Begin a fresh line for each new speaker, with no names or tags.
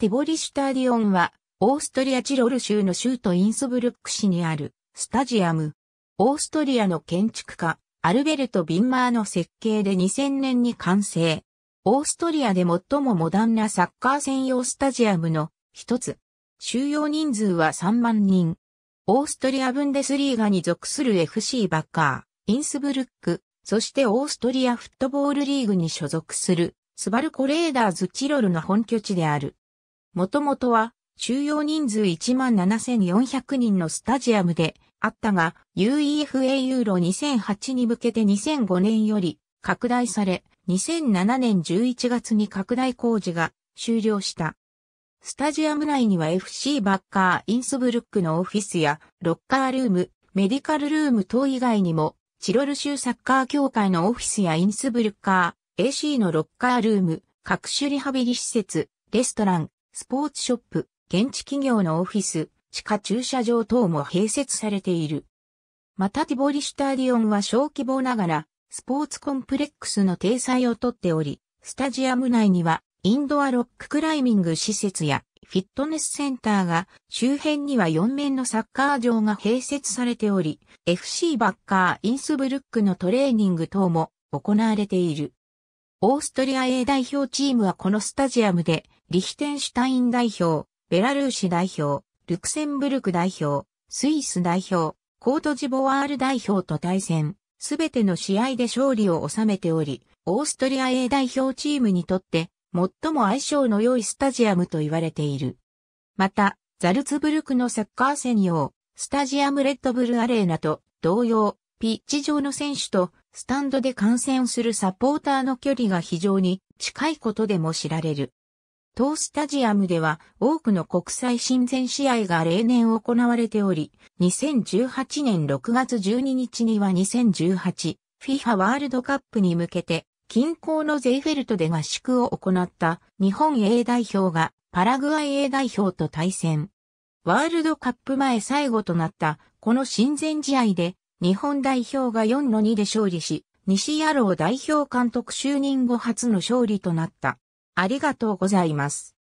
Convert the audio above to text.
ティボリシュタディオンは、オーストリアチロル州の州都インスブルック市にあるスタジアム。オーストリアの建築家、アルベルト・ビンマーの設計で2000年に完成。オーストリアで最もモダンなサッカー専用スタジアムの一つ。収容人数は3万人。オーストリアブンデスリーガに属する FC バッカー、インスブルック、そしてオーストリアフットボールリーグに所属するスバルコレーダーズチロルの本拠地である。もともとは収容人数17,400人のスタジアムであったが、UEFA ユーロ2008に向けて2005年より拡大され、2007年11月に拡大工事が終了した。スタジアム内には FC バッカーインスブルックのオフィスやロッカールーム、メディカルルーム等以外にも、チロル州サッカー協会のオフィスやインスブルッカー、AC のロッカールーム、各種リハビリ施設、レストラン、スポーツショップ、現地企業のオフィス、地下駐車場等も併設されている。またティボリシュタディオンは小規模ながら、スポーツコンプレックスの体裁をとっており、スタジアム内にはインドアロッククライミング施設やフィットネスセンターが、周辺には4面のサッカー場が併設されており、FC バッカーインスブルックのトレーニング等も行われている。オーストリア A 代表チームはこのスタジアムでリヒテンシュタイン代表、ベラルーシ代表、ルクセンブルク代表、スイス代表、コートジボワール代表と対戦、すべての試合で勝利を収めており、オーストリア A 代表チームにとって最も相性の良いスタジアムと言われている。また、ザルツブルクのサッカー専用、スタジアムレッドブルアレーナと同様、ピッチ上の選手とスタンドで観戦するサポーターの距離が非常に近いことでも知られる。当スタジアムでは多くの国際親善試合が例年行われており、2018年6月12日には 2018FIFA ワールドカップに向けて、近郊のゼイフェルトで合宿を行った日本 A 代表がパラグアイ A 代表と対戦。ワールドカップ前最後となったこの親善試合で日本代表が4の2で勝利し、西野郎代表監督就任後初の勝利となった。ありがとうございます。